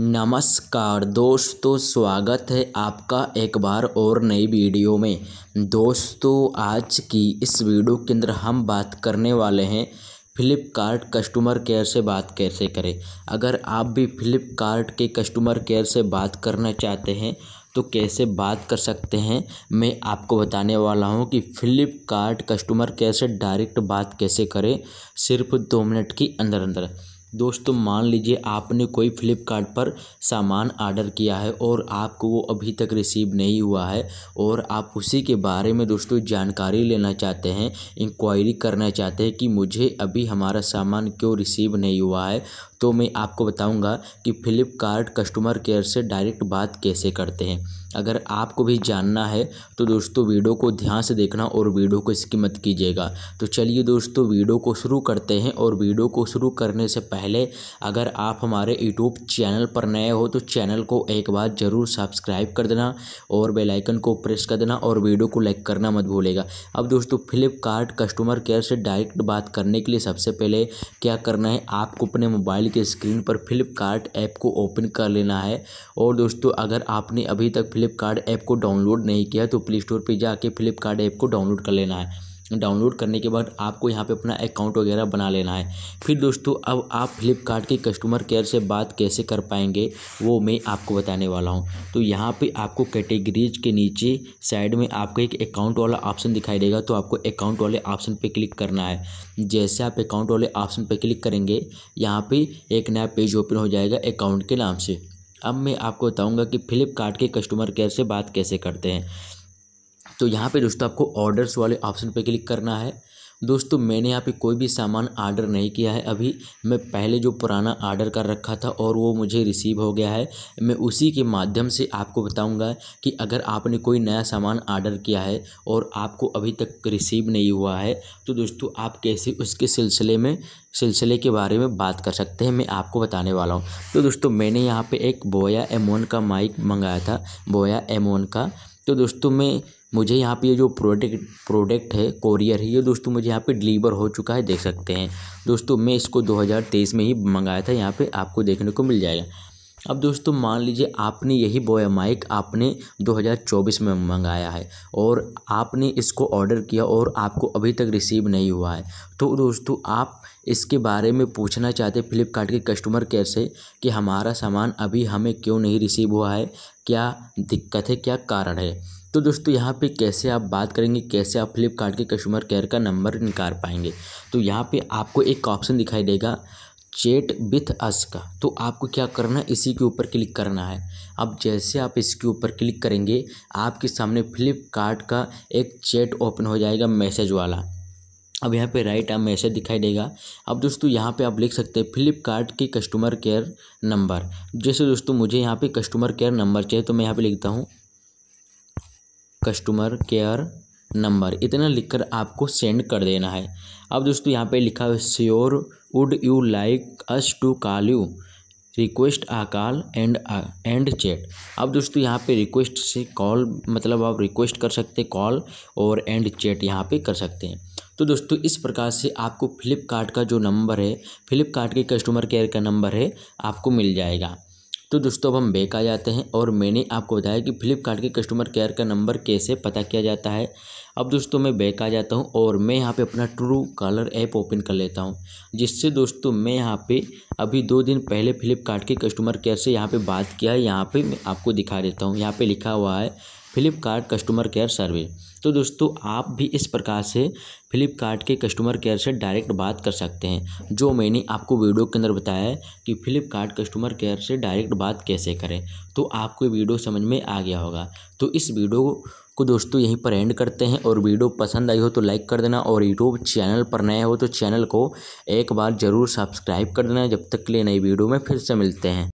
नमस्कार दोस्तों स्वागत है आपका एक बार और नई वीडियो में दोस्तों आज की इस वीडियो के अंदर हम बात करने वाले हैं फ़्लिपकार्ट कस्टमर केयर से बात कैसे करें अगर आप भी फ़्लिपकार्ट के कस्टमर केयर से बात करना चाहते हैं तो कैसे बात कर सकते हैं मैं आपको बताने वाला हूं कि फ़्लिपकार्ट कस्टमर केयर से डायरेक्ट बात कैसे करें सिर्फ दो मिनट के अंदर अंदर दोस्तों तो मान लीजिए आपने कोई फ्लिपकार्ट पर सामान आर्डर किया है और आपको वो अभी तक रिसीव नहीं हुआ है और आप उसी के बारे में दोस्तों जानकारी लेना चाहते हैं इंक्वायरी करना चाहते हैं कि मुझे अभी हमारा सामान क्यों रिसीव नहीं हुआ है तो मैं आपको बताऊंगा कि फ्लिपकार्ट कस्टमर केयर से डायरेक्ट बात कैसे करते हैं अगर आपको भी जानना है तो दोस्तों वीडियो को ध्यान से देखना और वीडियो को इसकी मत कीजिएगा तो चलिए दोस्तों वीडियो को शुरू करते हैं और वीडियो को शुरू करने से पहले पहले अगर आप हमारे यूट्यूब चैनल पर नए हो तो चैनल को एक बार ज़रूर सब्सक्राइब कर देना और बेल आइकन को प्रेस कर देना और वीडियो को लाइक करना मत भूलेगा अब दोस्तों फ्लिपकार्ट कस्टमर केयर से डायरेक्ट बात करने के लिए सबसे पहले क्या करना है आपको अपने मोबाइल के स्क्रीन पर फ्लिपकार्ट ऐप को ओपन कर लेना है और दोस्तों अगर आपने अभी तक फ्लिपकार्ट ऐप को डाउनलोड नहीं किया तो प्ले स्टोर पर जाके फ्लिपकार्ट ऐप को डाउनलोड कर लेना है डाउनलोड करने के बाद आपको यहाँ पे अपना अकाउंट वगैरह बना लेना है फिर दोस्तों अब आप फ्लिपकार्ट के कस्टमर केयर से बात कैसे कर पाएंगे वो मैं आपको बताने वाला हूँ तो यहाँ पे आपको कैटेगरीज के नीचे साइड में आपको एक अकाउंट वाला ऑप्शन दिखाई देगा तो आपको अकाउंट वाले ऑप्शन पर क्लिक करना है जैसे आप अकाउंट वाले ऑप्शन पर क्लिक करेंगे यहाँ पर एक नया पेज ओपन हो जाएगा अकाउंट के नाम से अब मैं आपको बताऊँगा कि फ्लिपकार्ट के कस्टमर केयर से बात कैसे करते हैं तो यहाँ पे दोस्तों आपको ऑर्डर्स वाले ऑप्शन पे क्लिक करना है दोस्तों मैंने यहाँ पे कोई भी सामान आर्डर नहीं किया है अभी मैं पहले जो पुराना आर्डर कर रखा था और वो मुझे रिसीव हो गया है मैं उसी के माध्यम से आपको बताऊंगा कि अगर आपने कोई नया सामान आर्डर किया है और आपको अभी तक रिसीव नहीं हुआ है तो दोस्तों आप कैसे उसके सिलसिले में सिलसिले के बारे में बात कर सकते हैं मैं आपको बताने वाला हूँ तो दोस्तों मैंने यहाँ पर एक बोया एमोन का माइक मंगाया था बोया एमोन का तो दोस्तों मैं मुझे यहाँ पे ये जो प्रोडक्ट प्रोडक्ट है कोरियर है ये दोस्तों मुझे यहाँ पे डिलीवर हो चुका है देख सकते हैं दोस्तों मैं इसको 2023 में ही मंगाया था यहाँ पे आपको देखने को मिल जाएगा अब दोस्तों मान लीजिए आपने यही बोया माइक आपने 2024 में मंगाया है और आपने इसको ऑर्डर किया और आपको अभी तक रिसीव नहीं हुआ है तो दोस्तों आप इसके बारे में पूछना चाहते फ्लिपकार्ट के कस्टमर केयर से कि हमारा सामान अभी हमें क्यों नहीं रिसीव हुआ है क्या दिक्कत है क्या कारण है तो दोस्तों यहाँ पे कैसे आप बात करेंगे कैसे आप फ्लिपकार्ट के कस्टमर केयर का नंबर निकाल पाएंगे तो यहाँ पे आपको एक ऑप्शन दिखाई देगा चेट विथ अस का तो आपको क्या करना है इसी के ऊपर क्लिक करना है अब जैसे आप इसके ऊपर क्लिक करेंगे आपके सामने फ्लिपकार्ट का एक चैट ओपन हो जाएगा मैसेज वाला अब यहाँ पे राइट आप मैसेज दिखाई देगा अब दोस्तों यहाँ पे आप लिख सकते हैं फ्लिपकार्ट के कस्टमर केयर नंबर जैसे दोस्तों मुझे यहाँ पे कस्टमर केयर नंबर चाहिए तो मैं यहाँ पे लिखता हूँ कस्टमर केयर नंबर इतना लिखकर आपको सेंड कर देना है अब दोस्तों यहाँ पे लिखा है sure would you like us to call you request a call and and chat अब दोस्तों यहाँ पे रिक्वेस्ट से कॉल मतलब आप रिक्वेस्ट कर सकते हैं कॉल और एंड चैट यहाँ पे कर सकते हैं तो दोस्तों इस प्रकार से आपको फ्लिपकार्ट का जो नंबर है फ्लिपकार्ट के कस्टमर केयर का नंबर है आपको मिल जाएगा तो दोस्तों अब हम बैक आ जाते हैं और मैंने आपको बताया कि फ़्लिपकार्ट के कस्टमर केयर का नंबर कैसे पता किया जाता है अब दोस्तों मैं बैक आ जाता हूँ और मैं यहाँ पे अपना ट्रू कॉलर ऐप ओपन कर लेता हूँ जिससे दोस्तों मैं यहाँ पे अभी दो दिन पहले फ़्लिपकार्ट के कस्टमर केयर से यहाँ पर बात किया है यहाँ पर मैं आपको दिखा देता हूँ यहाँ पर लिखा हुआ है फ्लिपकार्ट कस्टमर केयर सर्विस तो दोस्तों आप भी इस प्रकार से फ्लिपकार्ट के कस्टमर केयर से डायरेक्ट बात कर सकते हैं जो मैंने आपको वीडियो के अंदर बताया है कि फ्लिपकार्ट कस्टमर केयर से डायरेक्ट बात कैसे करें तो आपको वीडियो समझ में आ गया होगा तो इस वीडियो को दोस्तों यहीं पर एंड करते हैं और वीडियो पसंद आई हो तो लाइक कर देना और यूट्यूब चैनल पर नए हो तो चैनल को एक बार ज़रूर सब्सक्राइब कर देना जब तक के लिए नई वीडियो में फिर से मिलते हैं